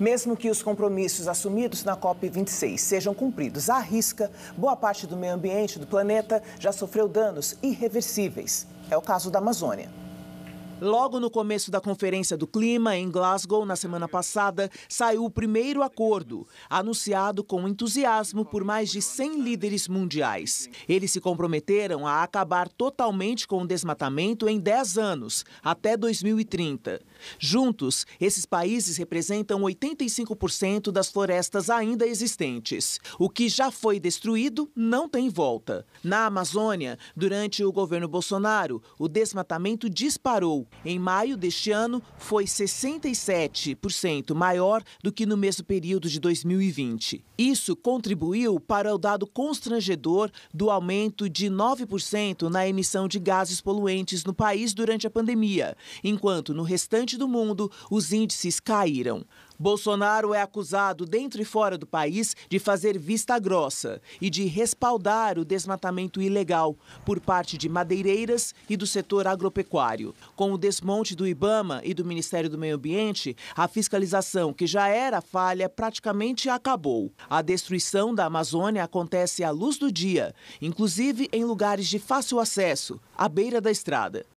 Mesmo que os compromissos assumidos na COP26 sejam cumpridos à risca, boa parte do meio ambiente do planeta já sofreu danos irreversíveis. É o caso da Amazônia. Logo no começo da Conferência do Clima, em Glasgow, na semana passada, saiu o primeiro acordo, anunciado com entusiasmo por mais de 100 líderes mundiais. Eles se comprometeram a acabar totalmente com o desmatamento em 10 anos, até 2030. Juntos, esses países representam 85% das florestas ainda existentes. O que já foi destruído não tem volta. Na Amazônia, durante o governo Bolsonaro, o desmatamento disparou em maio deste ano, foi 67% maior do que no mesmo período de 2020. Isso contribuiu para o dado constrangedor do aumento de 9% na emissão de gases poluentes no país durante a pandemia, enquanto no restante do mundo os índices caíram. Bolsonaro é acusado, dentro e fora do país, de fazer vista grossa e de respaldar o desmatamento ilegal por parte de madeireiras e do setor agropecuário. Com o desmonte do Ibama e do Ministério do Meio Ambiente, a fiscalização, que já era falha, praticamente acabou. A destruição da Amazônia acontece à luz do dia, inclusive em lugares de fácil acesso, à beira da estrada.